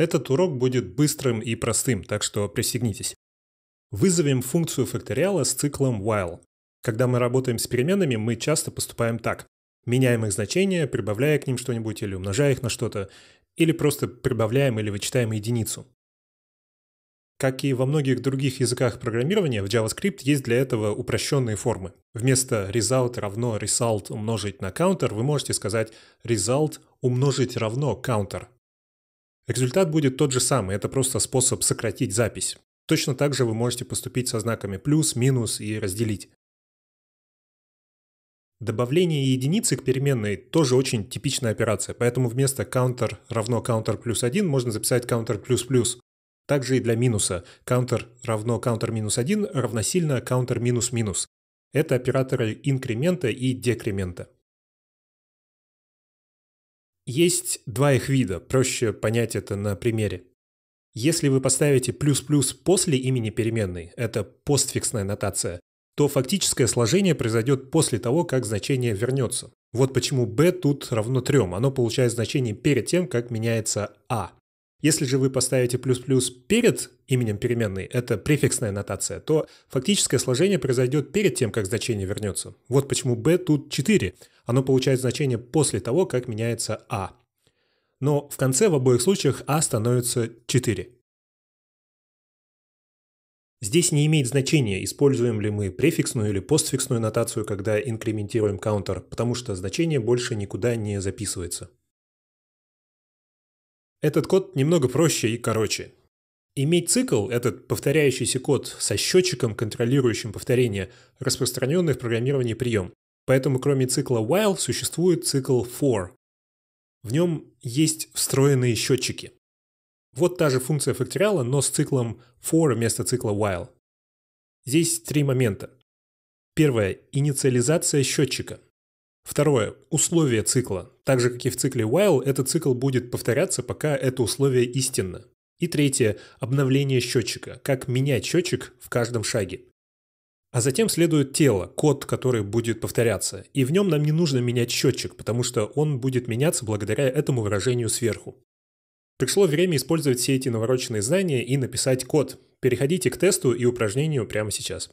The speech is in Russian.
Этот урок будет быстрым и простым, так что пристегнитесь. Вызовем функцию факториала с циклом while. Когда мы работаем с переменными, мы часто поступаем так. Меняем их значение, прибавляя к ним что-нибудь или умножая их на что-то, или просто прибавляем или вычитаем единицу. Как и во многих других языках программирования, в JavaScript есть для этого упрощенные формы. Вместо result равно result умножить на counter вы можете сказать result умножить равно counter, Результат будет тот же самый, это просто способ сократить запись. Точно так же вы можете поступить со знаками плюс, минус и разделить. Добавление единицы к переменной тоже очень типичная операция, поэтому вместо counter равно counter плюс 1 можно записать counter плюс плюс. Также и для минуса counter равно counter минус 1 равносильно counter минус минус. Это операторы инкремента и декремента. Есть два их вида, проще понять это на примере. Если вы поставите плюс-плюс после имени переменной, это постфиксная нотация, то фактическое сложение произойдет после того, как значение вернется. Вот почему b тут равно 3, оно получает значение перед тем, как меняется a. «а». Если же вы поставите плюс-плюс перед именем переменной, это префиксная нотация, то фактическое сложение произойдет перед тем, как значение вернется. Вот почему b тут 4, оно получает значение после того, как меняется А. Но в конце в обоих случаях А становится 4. Здесь не имеет значения, используем ли мы префиксную или постфиксную нотацию, когда инкрементируем каунтер, потому что значение больше никуда не записывается. Этот код немного проще и короче. Иметь цикл, этот повторяющийся код со счетчиком, контролирующим повторение, распространенный в программировании прием. Поэтому кроме цикла while существует цикл for. В нем есть встроенные счетчики. Вот та же функция факториала, но с циклом for вместо цикла while. Здесь три момента. Первое – инициализация счетчика. Второе – условие цикла. Так же, как и в цикле while, этот цикл будет повторяться, пока это условие истинно. И третье – обновление счетчика, как менять счетчик в каждом шаге. А затем следует тело, код, который будет повторяться. И в нем нам не нужно менять счетчик, потому что он будет меняться благодаря этому выражению сверху. Пришло время использовать все эти навороченные знания и написать код. Переходите к тесту и упражнению прямо сейчас.